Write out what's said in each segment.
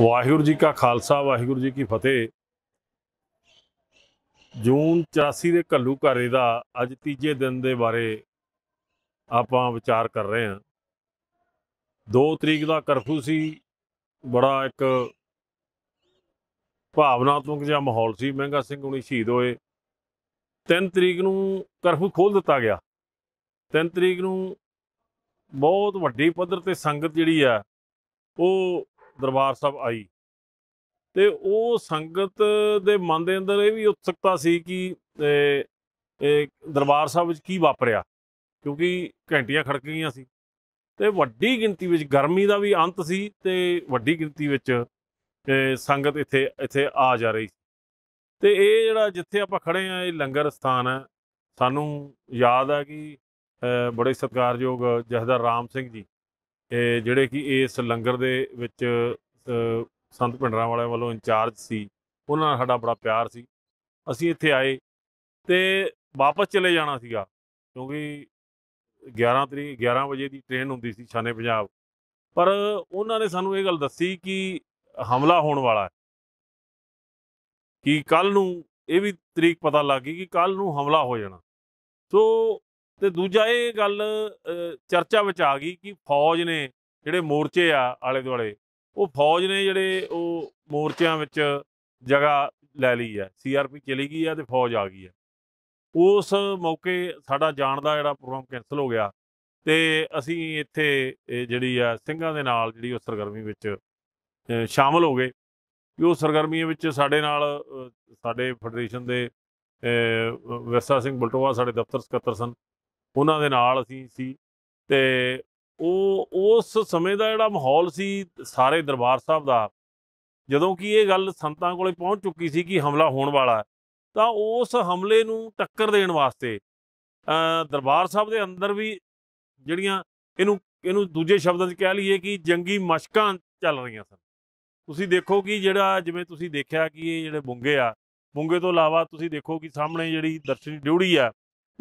ਵਾਹਿਗੁਰੂ ਜੀ ਕਾ ਖਾਲਸਾ ਵਾਹਿਗੁਰੂ ਜੀ ਕੀ ਫਤਿਹ ਜੂਨ 84 ਦੇ ਘੱਲੂ ਘਾਰੇ ਦਾ ਅੱਜ ਤੀਜੇ ਦਿਨ ਦੇ ਬਾਰੇ ਆਪਾਂ ਵਿਚਾਰ ਕਰ ਰਹੇ ਹਾਂ 2 ਤਰੀਕ ਦਾ ਕਰਫਿਊ ਸੀ ਬੜਾ ਇੱਕ ਭਾਵਨਾਤਮਕ ਜਿਹਾ ਮਾਹੌਲ ਸੀ ਮਹਿੰਗਾ ਸਿੰਘ ਹੁਣੀ ਸ਼ਹੀਦ ਹੋਏ 3 ਤਰੀਕ ਨੂੰ ਕਰਫਿਊ ਖੋਲ ਦਿੱਤਾ ਗਿਆ 3 ਤਰੀਕ ਨੂੰ ਬਹੁਤ ਵੱਡੀ ਪੱਧਰ ਤੇ ਸੰਗਤ ਜਿਹੜੀ ਆ ਉਹ ਦਰਬਾਰ ਸਾਹਿਬ ਆਈ ਤੇ ਉਹ ਸੰਗਤ ਦੇ ਮਨ ਦੇ ਅੰਦਰ ਇਹ ਵੀ ਉਤਸੁਕਤਾ ਸੀ ਕਿ ਦਰਬਾਰ ਸਾਹਿਬ ਵਿੱਚ ਕੀ ਵਾਪਰਿਆ ਕਿਉਂਕਿ ਘੰਟੀਆਂ ਖੜਕ ਗਈਆਂ ਸੀ ਤੇ ਵੱਡੀ ਗਿਣਤੀ ਵਿੱਚ ਗਰਮੀ ਦਾ ਵੀ ਅੰਤ ਸੀ ਤੇ ਵੱਡੀ ਗਿਣਤੀ ਵਿੱਚ ਸੰਗਤ ਇੱਥੇ ਇੱਥੇ ਆ ਜਾ ਰਹੀ ਤੇ ਇਹ ਜਿਹੜਾ ਜਿੱਥੇ ਆਪਾਂ ਖੜੇ ਆ ਇਹ ਲੰਗਰ ਸਥਾਨ ਹੈ ਸਾਨੂੰ ਯਾਦ ਆ ਕਿ ਬੜੇ ਸਤਿਕਾਰਯੋਗ ਜਹਦਰ ਰਾਮ ਸਿੰਘ ਜੀ ਜਿਹੜੇ ਕਿ ਇਸ ਲੰਗਰ ਦੇ ਵਿੱਚ ਸੰਤ ਭਿੰਡਰਾਂ ਵਾਲਿਆਂ ਵੱਲੋਂ ਇੰਚਾਰਜ ਸੀ ਉਹਨਾਂ ਨਾਲ ਸਾਡਾ ਬੜਾ ਪਿਆਰ ਸੀ ਅਸੀਂ ਇੱਥੇ ਆਏ ਤੇ ਵਾਪਸ ਚਲੇ ਜਾਣਾ ਸੀਗਾ ਕਿਉਂਕਿ 11 ਤਰੀਕ 11 ਵਜੇ ਦੀ ਟ੍ਰੇਨ ਹੁੰਦੀ ਸੀ ਛਾਨੇ ਪੰਜਾਬ ਪਰ ਉਹਨਾਂ ਨੇ ਸਾਨੂੰ ਇਹ ਗੱਲ ਦੱਸੀ ਕਿ ਹਮਲਾ ਹੋਣ ਵਾਲਾ ਹੈ ਕਿ ਕੱਲ ਨੂੰ ਇਹ ਵੀ ਤਰੀਕ ਪਤਾ ਲੱਗ ਗਈ ਕਿ ਕੱਲ ਨੂੰ ਹਮਲਾ ਹੋ ਜਾਣਾ ਸੋ ਤੇ ਦੂਜਾ ਇਹ ਗੱਲ ਚਰਚਾ ਵਿੱਚ ਆ ਗਈ ਕਿ ਫੌਜ ਨੇ ਜਿਹੜੇ ਮੋਰਚੇ ਆ ਆਲੇ ਦੁਆਲੇ ਉਹ ਫੌਜ ਨੇ ਜਿਹੜੇ ਉਹ ਮੋਰਚਿਆਂ ਵਿੱਚ ਜਗ੍ਹਾ ਲੈ ਲਈ ਹੈ ਸੀਆਰਪੀ ਚਲੀ ਗਈ ਆ ਤੇ ਫੌਜ ਆ ਗਈ ਹੈ ਉਸ ਮੌਕੇ ਸਾਡਾ ਜਾਣ ਦਾ ਜਿਹੜਾ ਪ੍ਰੋਗਰਾਮ ਕੈਨਸਲ ਹੋ ਗਿਆ ਤੇ ਅਸੀਂ ਇੱਥੇ ਜਿਹੜੀ ਆ ਸਿੰਘਾਂ ਦੇ ਨਾਲ ਜਿਹੜੀ ਉਸ ਸਰਗਰਮੀ ਵਿੱਚ ਸ਼ਾਮਲ ਹੋ ਗਏ ਕਿ ਉਹ ਸਰਗਰਮੀਆਂ ਵਿੱਚ ਸਾਡੇ ਨਾਲ ਸਾਡੇ ਫੈਡਰੇਸ਼ਨ ਦੇ ਵਿਰਸਾ ਸਿੰਘ ਬਲਟੋਆ ਸਾਡੇ ਦਫ਼ਤਰ ਸਕੱਤਰ ਸਨ ਉਹਨਾਂ ਦੇ ਨਾਲ ਅਸੀਂ ਸੀ ਤੇ ਉਹ ਉਸ ਸਮੇਂ ਦਾ ਜਿਹੜਾ ਮਾਹੌਲ ਸੀ ਸਾਰੇ ਦਰਬਾਰ ਸਾਹਿਬ ਦਾ ਜਦੋਂ ਕਿ ਇਹ ਗੱਲ ਸੰਤਾਂ ਕੋਲੇ ਪਹੁੰਚ ਚੁੱਕੀ ਸੀ ਕਿ ਹਮਲਾ ਹੋਣ ਵਾਲਾ ਤਾਂ ਉਸ ਹਮਲੇ ਨੂੰ ਟੱਕਰ ਦੇਣ ਵਾਸਤੇ ਦਰਬਾਰ ਸਾਹਿਬ ਦੇ ਅੰਦਰ ਵੀ ਜਿਹੜੀਆਂ ਇਹਨੂੰ ਇਹਨੂੰ ਦੂਜੇ ਸ਼ਬਦਾਂ 'ਚ ਕਹਿ ਲਈਏ ਕਿ ਜੰਗੀ ਮਸ਼ਕਾਂ ਚੱਲ ਰਹੀਆਂ ਸਨ ਤੁਸੀਂ ਦੇਖੋ ਕਿ ਜਿਹੜਾ ਜਿਵੇਂ ਤੁਸੀਂ ਦੇਖਿਆ ਕਿ ਇਹ ਜਿਹੜੇ ਬੁੰਗੇ ਆ ਬੁੰਗੇ ਤੋਂ ਇਲਾਵਾ ਤੁਸੀਂ ਦੇਖੋ ਕਿ ਸਾਹਮਣੇ ਜਿਹੜੀ ਦਰਸ਼ਨੀ ਡਿਊੜੀ ਆ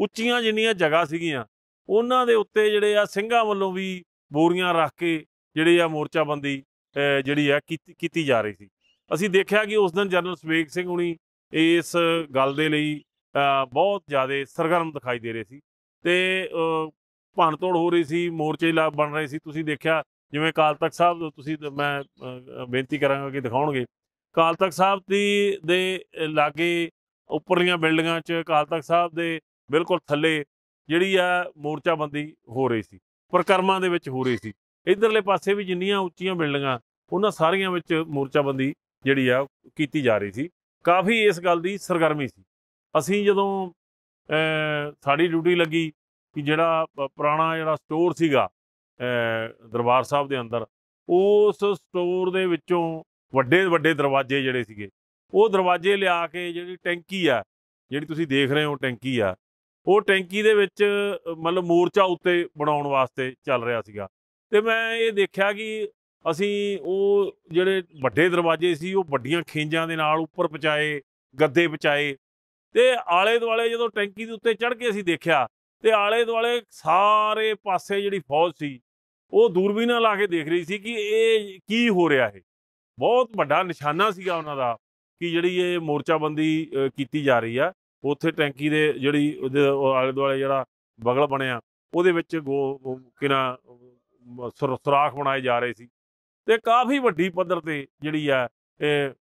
ਉੱਚੀਆਂ ਜਿੰਨੀਆਂ ਜਗ੍ਹਾ ਸੀਗੀਆਂ ਉਹਨਾਂ ਦੇ ਉੱਤੇ ਜਿਹੜੇ ਆ ਸਿੰਘਾਂ ਵੱਲੋਂ ਵੀ ਬੋਰੀਆਂ ਰੱਖ ਕੇ ਜਿਹੜੇ ਆ ਮੋਰਚਾਬੰਦੀ ਜਿਹੜੀ ਆ ਕੀਤੀ ਜਾ ਰਹੀ ਸੀ ਅਸੀਂ ਦੇਖਿਆ ਕਿ ਉਸ ਦਿਨ ਜਨਰਲ ਸਵੇਗ ਸਿੰਘ ਹੁਣੀ ਇਸ ਗੱਲ ਦੇ ਲਈ ਬਹੁਤ ਜ਼ਿਆਦਾ ਸਰਗਰਮ ਦਿਖਾਈ ਦੇ ਰਹੇ ਸੀ ਤੇ ਤੋੜ ਹੋ ਰਹੀ ਸੀ ਮੋਰਚੇ ਲਾ ਬਣ ਰਹੇ ਸੀ ਤੁਸੀਂ ਦੇਖਿਆ ਜਿਵੇਂ ਕਾਲ ਸਾਹਿਬ ਤੁਸੀਂ ਮੈਂ ਬੇਨਤੀ ਕਰਾਂਗਾ ਕਿ ਦਿਖਾਉਣਗੇ ਕਾਲ ਸਾਹਿਬ ਦੀ ਦੇ ਲਾਗੇ ਉੱਪਰਲੀਆਂ ਬਿਲਡਿੰਗਾਂ 'ਚ ਕਾਲ ਸਾਹਿਬ ਦੇ ਬਿਲਕੁਲ ਥੱਲੇ ਜਿਹੜੀ ਆ ਮੋਰਚਾ ਬੰਦੀ ਹੋ ਰਹੀ ਸੀ ਪ੍ਰਕਰਮਾਂ ਦੇ ਵਿੱਚ ਹੋ ਰਹੀ ਸੀ ਇਧਰਲੇ ਪਾਸੇ ਵੀ ਜਿੰਨੀਆਂ ਉੱਚੀਆਂ ਬਿਲਡਿੰਗਾਂ ਉਹਨਾਂ ਸਾਰੀਆਂ ਵਿੱਚ ਮੋਰਚਾ ਬੰਦੀ ਜਿਹੜੀ ਆ ਕੀਤੀ ਜਾ ਰਹੀ ਸੀ ਕਾਫੀ ਇਸ ਗੱਲ ਦੀ ਸਰਗਰਮੀ ਸੀ ਅਸੀਂ ਜਦੋਂ ਸਾਡੀ ਡਿਊਟੀ ਲੱਗੀ ਕਿ ਜਿਹੜਾ ਪੁਰਾਣਾ ਜਿਹੜਾ ਸਟੋਰ ਸੀਗਾ ਦਰਬਾਰ ਸਾਹਿਬ ਦੇ ਅੰਦਰ ਉਸ ਸਟੋਰ ਦੇ ਵਿੱਚੋਂ ਵੱਡੇ ਵੱਡੇ ਦਰਵਾਜ਼ੇ ਜਿਹੜੇ ਸੀਗੇ ਉਹ ਦਰਵਾਜ਼ੇ ਲਿਆ ਕੇ ਜਿਹੜੀ ਟੈਂਕੀ ਆ ਜਿਹੜੀ ਤੁਸੀਂ ਦੇਖ ਰਹੇ ਹੋ ਟੈਂਕੀ ਆ ਉਹ ਟੈਂਕੀ ਦੇ ਵਿੱਚ ਮਤਲਬ ਮੋਰਚਾ ਉੱਤੇ ਬਣਾਉਣ ਵਾਸਤੇ ਚੱਲ ਰਿਹਾ ਸੀਗਾ ਤੇ ਮੈਂ ਇਹ ਦੇਖਿਆ ਕਿ ਅਸੀਂ ਉਹ ਜਿਹੜੇ ਵੱਡੇ ਦਰਵਾਜ਼ੇ ਸੀ ਉਹ ਵੱਡੀਆਂ ਖੇਂਜਾਂ ਦੇ ਨਾਲ ਉੱਪਰ ਪਚਾਏ ਗੱਦੇ ਪਚਾਏ ਤੇ ਆਲੇ ਦੁਆਲੇ ਜਦੋਂ ਟੈਂਕੀ ਦੇ ਉੱਤੇ ਚੜ ਕੇ ਅਸੀਂ ਦੇਖਿਆ ਤੇ ਆਲੇ ਦੁਆਲੇ ਸਾਰੇ ਪਾਸੇ ਜਿਹੜੀ ਫੌਜ ਸੀ ਉਹ ਦੂਰਬੀਨਾਂ ਲਾ ਕੇ ਦੇਖ ਰਹੀ ਸੀ ਕਿ ਇਹ ਕੀ ਹੋ ਰਿਹਾ ਹੈ ਬਹੁਤ ਵੱਡਾ ਨਿਸ਼ਾਨਾ ਸੀਗਾ ਉਹਨਾਂ ਦਾ ਕਿ ਜਿਹੜੀ ਇਹ ਮੋਰਚਾਬੰਦੀ ਕੀਤੀ ਜਾ ਰਹੀ ਆ ਉੱਥੇ ਟੈਂਕੀ ਦੇ ਜਿਹੜੀ ਆਲੇ ਦੁਆਲੇ ਜਿਹੜਾ ਬਗਲ ਬਣਿਆ ਉਹਦੇ ਵਿੱਚ ਗੋ ਕਿਨਾ ਸੁਰਾਖ ਬਣਾਏ ਜਾ ਰਹੇ ਸੀ ਤੇ ਕਾਫੀ ਵੱਡੀ ਪੱਧਰ ਤੇ ਜਿਹੜੀ ਆ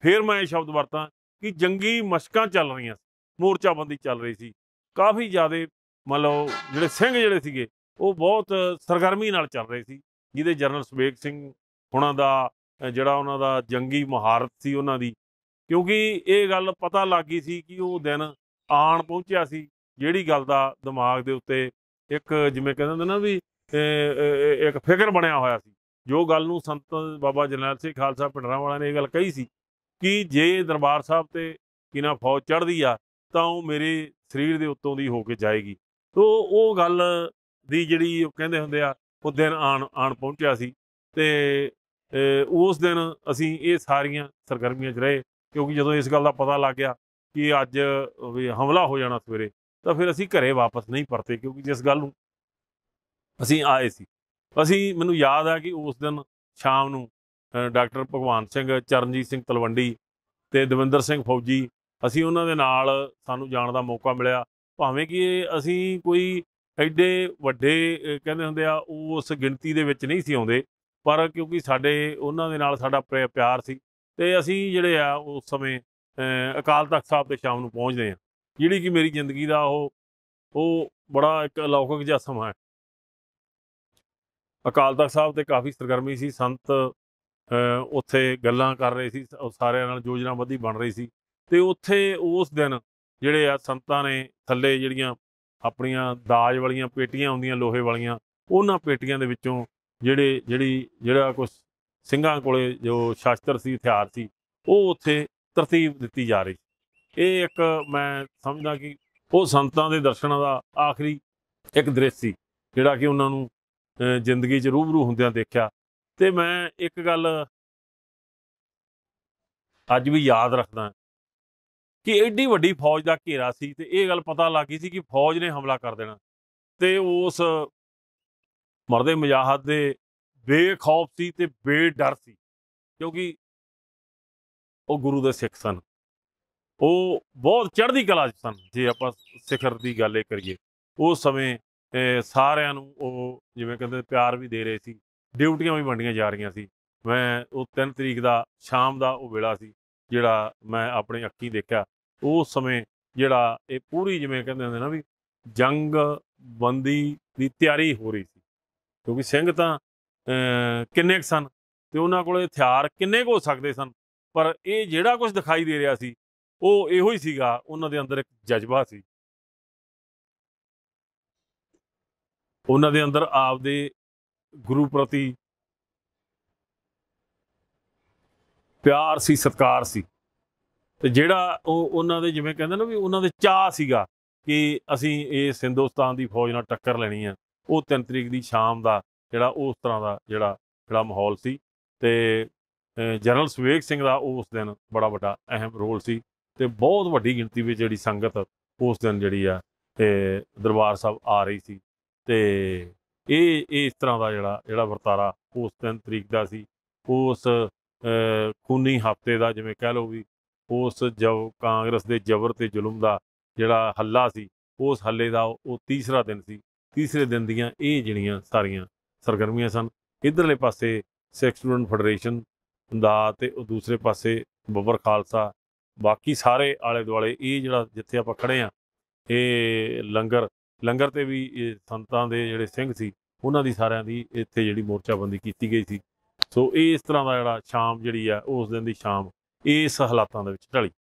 ਫੇਰ ਮੈਂ ਸ਼ਬਦ ਵਰਤਾਂ ਕਿ ਜੰਗੀ ਮਸ਼ਕਾਂ ਚੱਲ ਰਹੀਆਂ ਸੀ ਮੋਰਚਾਬੰਦੀ ਚੱਲ ਰਹੀ ਸੀ ਕਾਫੀ ਜ਼ਿਆਦੇ ਮਤਲਬ ਜਿਹੜੇ ਸਿੰਘ ਜਿਹੜੇ ਸੀਗੇ ਉਹ ਬਹੁਤ ਸਰਗਰਮੀ ਨਾਲ ਚੱਲ ਰਹੇ ਸੀ ਜਿਹਦੇ ਜਨਰਲ ਸੁਬੇਗ ਸਿੰਘ ਹੁਣਾਂ ਦਾ ਜਿਹੜਾ ਉਹਨਾਂ ਦਾ ਜੰਗੀ ਮਹਾਰਤ ਸੀ ਉਹਨਾਂ ਦੀ ਕਿਉਂਕਿ ਇਹ ਗੱਲ ਪਤਾ ਲੱਗੀ ਸੀ ਕਿ ਉਹ ਦਿਨ ਆਣ ਪਹੁੰਚਿਆ ਸੀ ਜਿਹੜੀ ਗੱਲ ਦਾ ਦਿਮਾਗ ਦੇ ਉੱਤੇ ਇੱਕ ਜਿਵੇਂ ਕਹਿੰਦੇ ਹੁੰਦੇ ਨਾ ਵੀ ਇੱਕ ਫਿਕਰ ਬਣਿਆ ਹੋਇਆ ਸੀ ਜੋ ਗੱਲ ਨੂੰ ਸੰਤ ਬਾਬਾ ਜਰਨੈਲ ਸਿੰਘ ਖਾਲਸਾ ਪਿੰਡਰਾਂ ਵਾਲਿਆਂ ਨੇ ਇਹ ਗੱਲ ਕਹੀ ਸੀ ਕਿ ਜੇ ਦਰਬਾਰ ਸਾਹਿਬ ਤੇ ਕਿਨਾ ਫੌਜ ਚੜਦੀ ਆ ਤਾਂ ਉਹ ਮੇਰੇ ਸਰੀਰ ਦੇ ਉੱਤੋਂ ਦੀ ਹੋ ਕੇ ਜਾਏਗੀ ਤੋਂ ਉਹ ਗੱਲ ਦੀ ਜਿਹੜੀ ਉਹ ਕਹਿੰਦੇ ਹੁੰਦੇ ਆ ਉਹ ਦਿਨ ਆਣ ਆਣ ਪਹੁੰਚਿਆ ਸੀ ਤੇ ਉਸ ਦਿਨ ਅਸੀਂ ਇਹ ਸਾਰੀਆਂ ਸਰਗਰਮੀਆਂ 'ਚ ਰਹੇ ਕਿਉਂਕਿ ਜਦੋਂ ਇਸ ਗੱਲ ਦਾ ਪਤਾ ਲੱਗ ਗਿਆ ਕਿ ਅੱਜ ਵੀ ਹਮਲਾ ਹੋ ਜਾਣਾ ਸਵੇਰੇ ਤਾਂ ਫਿਰ ਅਸੀਂ ਘਰੇ ਵਾਪਸ ਨਹੀਂ ਪਰਤੇ ਕਿਉਂਕਿ ਜਿਸ ਗੱਲ ਨੂੰ ਅਸੀਂ ਆਏ ਸੀ ਅਸੀਂ ਮੈਨੂੰ ਯਾਦ ਆ ਕਿ ਉਸ ਦਿਨ ਸ਼ਾਮ ਨੂੰ ਡਾਕਟਰ ਭਗਵਾਨ ਸਿੰਘ ਚਰਨਜੀਤ ਸਿੰਘ ਤਲਵੰਡੀ ਤੇ ਦਵਿੰਦਰ ਸਿੰਘ ਫੌਜੀ ਅਸੀਂ ਉਹਨਾਂ ਦੇ ਨਾਲ ਸਾਨੂੰ ਜਾਣ ਦਾ ਮੌਕਾ ਮਿਲਿਆ ਭਾਵੇਂ ਕਿ ਅਸੀਂ ਕੋਈ ਐਡੇ ਵੱਡੇ ਕਹਿੰਦੇ ਹੁੰਦੇ ਆ ਉਸ ਗਿਣਤੀ ਦੇ ਵਿੱਚ ਨਹੀਂ ਸੀ ਆਉਂਦੇ ਪਰ ਕਿਉਂਕਿ ਸਾਡੇ ਉਹਨਾਂ ਦੇ ਨਾਲ ਸਾਡਾ ਪਿਆਰ ਸੀ ਤੇ ਅਸੀਂ ਜਿਹੜੇ ਆ ਉਸ ਸਮੇਂ ਅਕਾਲ ਤਖਤ ਸਾਹਿਬ ਤੇ ਸ਼ਾਮ ਨੂੰ ਪਹੁੰਚਦੇ ਆ ਜਿਹੜੀ ਕਿ ਮੇਰੀ ਜ਼ਿੰਦਗੀ ਦਾ ਉਹ ਉਹ ਬੜਾ ਇੱਕ ਅਲੌਕਿਕ ਜਿਹਾ ਸਮਾਂ ਹੈ ਅਕਾਲ ਤਖਤ ਸਾਹਿਬ ਤੇ ਕਾਫੀ ਸਰਗਰਮੀ ਸੀ ਸੰਤ ਉੱਥੇ ਗੱਲਾਂ ਕਰ ਰਹੇ ਸੀ ਸਾਰਿਆਂ ਨਾਲ ਯੋਜਨਾਬੱਧੀ ਬਣ ਰਹੀ ਸੀ ਤੇ ਉੱਥੇ ਉਸ ਦਿਨ ਜਿਹੜੇ ਆ ਸੰਤਾਂ ਨੇ ਥੱਲੇ ਜਿਹੜੀਆਂ ਆਪਣੀਆਂ ਦਾਜ ਵਾਲੀਆਂ ਪੇਟੀਆਂ ਹੁੰਦੀਆਂ ਲੋਹੇ ਵਾਲੀਆਂ ਉਹਨਾਂ ਪੇਟੀਆਂ ਦੇ ਵਿੱਚੋਂ ਜਿਹੜੇ ਜਿਹੜੀ ਜਿਹੜਾ ਕੁਝ ਸਿੰਘਾਂ ਕੋਲੇ ਜੋ ਸ਼ਾਸਤਰ ਸੀ ਹਥਿਆਰ ਸੀ ਉਹ ਉੱਥੇ ਤਰਤੀਬ ਦਿੱਤੀ ਜਾ ਰਹੀ ਇਹ ਇੱਕ ਮੈਂ ਸਮਝਦਾ ਕਿ ਉਹ ਸੰਤਾਂ ਦੇ ਦਰਸ਼ਨਾਂ ਦਾ ਆਖਰੀ ਇੱਕ ਦ੍ਰਿਸ਼ ਸੀ ਜਿਹੜਾ ਕਿ ਉਹਨਾਂ ਨੂੰ ਜ਼ਿੰਦਗੀ 'ਚ ਰੂਬਰੂ ਹੁੰਦਿਆਂ ਦੇਖਿਆ ਤੇ ਮੈਂ ਇੱਕ ਗੱਲ ਅੱਜ ਵੀ ਯਾਦ ਰੱਖਦਾ ਕਿ ਐਡੀ ਵੱਡੀ ਫੌਜ ਦਾ ਘੇਰਾ ਸੀ ਤੇ ਇਹ ਗੱਲ ਪਤਾ ਲੱਗ ਗਈ ਸੀ ਕਿ ਫੌਜ ਨੇ ਹਮਲਾ ਕਰ ਦੇਣਾ ਤੇ ਉਸ ਮਰਦੇ ਮਜਾਹਦ ਦੇ ਬੇਖੌਫ ਸੀ ਤੇ ਬੇਡਰ ਸੀ ਕਿਉਂਕਿ ਉਹ ਗੁਰੂ ਦੇ ਸਿੱਖ ਸਨ ਉਹ ਬਹੁਤ ਚੜ੍ਹਦੀ ਕਲਾ 'ਚ ਸਨ ਜੇ ਆਪਾਂ ਸਿਖਰ ਦੀ ਗੱਲ ਇਹ ਕਰੀਏ ਉਸ ਸਮੇਂ ਸਾਰਿਆਂ ਨੂੰ ਉਹ ਜਿਵੇਂ ਕਹਿੰਦੇ ਪਿਆਰ ਵੀ ਦੇ ਰਹੇ ਸੀ ਡਿਊਟੀਆਂ ਵੀ ਵੰਡੀਆਂ ਜਾ ਰਹੀਆਂ ਸੀ ਮੈਂ ਉਹ 3 ਤਰੀਕ ਦਾ ਸ਼ਾਮ ਦਾ ਉਹ ਵੇਲਾ ਸੀ ਜਿਹੜਾ ਮੈਂ ਆਪਣੇ ਅੱਖੀਂ ਦੇਖਿਆ ਉਸ ਸਮੇਂ ਜਿਹੜਾ ਇਹ ਪੂਰੀ ਜਿਵੇਂ ਕਹਿੰਦੇ ਹੁੰਦੇ ਨਾ ਵੀ ਜੰਗ ਬੰਦੀ ਦੀ ਤਿਆਰੀ ਹੋ ਰਹੀ ਸੀ ਕਿਉਂਕਿ ਸਿੰਘ ਤਾਂ ਕਿੰਨੇ ਸਨ ਤੇ ਉਹਨਾਂ ਕੋਲੇ ਹਥਿਆਰ ਕਿੰਨੇ ਹੋ ਸਕਦੇ ਸਨ ਪਰ ਇਹ ਜਿਹੜਾ ਕੁਝ ਦਿਖਾਈ ਦੇ ਰਿਹਾ ਸੀ ਉਹ ਇਹੋ ਹੀ ਸੀਗਾ ਉਹਨਾਂ ਦੇ ਅੰਦਰ ਇੱਕ ਜਜ਼ਬਾ ਸੀ ਉਹਨਾਂ ਦੇ ਅੰਦਰ ਆਪਦੇ ਗੁਰੂ ਪ੍ਰਤੀ ਪਿਆਰ ਸੀ ਸਤਕਾਰ ਸੀ ਤੇ ਜਿਹੜਾ ਉਹ ਉਹਨਾਂ ਦੇ ਜਿਵੇਂ ਕਹਿੰਦੇ ਨੇ ਵੀ ਉਹਨਾਂ ਦੇ ਚਾਹ ਸੀਗਾ ਕਿ ਅਸੀਂ ਇਹ ਹਿੰਦੁਸਤਾਨ ਦੀ ਫੌਜ ਨਾਲ ਟੱਕਰ ਲੈਣੀ ਆ ਉਹ 3 ਤਰੀਕ ਦੀ ਸ਼ਾਮ ਦਾ ਜਿਹੜਾ ਉਸ ਤਰ੍ਹਾਂ ਦਾ ਜਿਹੜਾ ਜਿਹੜਾ ਮਾਹੌਲ ਸੀ ਤੇ ਜਨਰਲ ਸੁਵੇਗ ਸਿੰਘ ਦਾ ਉਸ ਦਿਨ ਬੜਾ ਵੱਡਾ ਅਹਿਮ ਰੋਲ ਸੀ ਤੇ ਬਹੁਤ ਵੱਡੀ ਗਿਣਤੀ ਵਿੱਚ ਜਿਹੜੀ ਸੰਗਤ ਉਸ ਦਿਨ ਜਿਹੜੀ ਆ ਤੇ ਦਰਬਾਰ ਸਾਹਿਬ ਆ ਰਹੀ ਸੀ ਤੇ ਇਹ ਇਸ ਤਰ੍ਹਾਂ ਦਾ ਜਿਹੜਾ ਜਿਹੜਾ ਵਰਤਾਰਾ ਉਸ ਦਿਨ ਤਰੀਕ ਦਾ ਸੀ ਉਸ ਖੂਨੀ ਹਫਤੇ ਦਾ ਜਿਵੇਂ ਕਹਿ ਲਓ ਵੀ ਉਸ ਜਬ ਕਾਂਗਰਸ ਦੇ ਜ਼ਬਰ ਤੇ ਜ਼ੁਲਮ ਦਾ ਜਿਹੜਾ ਹੱਲਾ ਸੀ ਉਸ ਹੱਲੇ ਦਾ ਉਹ ਤੀਸਰਾ ਦਿਨ ਸੀ ਤੀਸਰੇ ਦਿਨ ਦੀਆਂ ਇਹ ਜਿਹੜੀਆਂ ਸਾਰੀਆਂ ਸਰਗਰਮੀਆਂ ਸਨ ਇਧਰਲੇ ਪਾਸੇ ਸਿੱਖ ਸਟੂਡੈਂਟ ਫੈਡਰੇਸ਼ਨ ਦਾ ਤੇ ਉਹ ਦੂਸਰੇ ਪਾਸੇ ਬੱਬਰ ਖਾਲਸਾ ਬਾਕੀ ਸਾਰੇ ਆਲੇ ਦੁਆਲੇ ਇਹ ਜਿਹੜਾ ਜਿੱਥੇ ਆਪਾਂ ਖੜੇ ਆ ਇਹ ਲੰਗਰ ਲੰਗਰ ਤੇ ਵੀ ਸੰਤਾਂ ਦੇ ਜਿਹੜੇ ਸਿੰਘ ਸੀ ਉਹਨਾਂ ਦੀ ਸਾਰਿਆਂ ਦੀ ਇੱਥੇ ਜਿਹੜੀ ਮੋਰਚਾਬੰਦੀ ਕੀਤੀ ਗਈ ਸੀ ਸੋ ਇਹ ਇਸ ਤਰ੍ਹਾਂ ਦਾ ਜਿਹੜਾ ਸ਼ਾਮ ਜਿਹੜੀ ਆ ਉਸ ਦਿਨ ਦੀ ਸ਼ਾਮ ਇਸ ਹਾਲਾਤਾਂ ਦੇ ਵਿੱਚ ਢਲੀ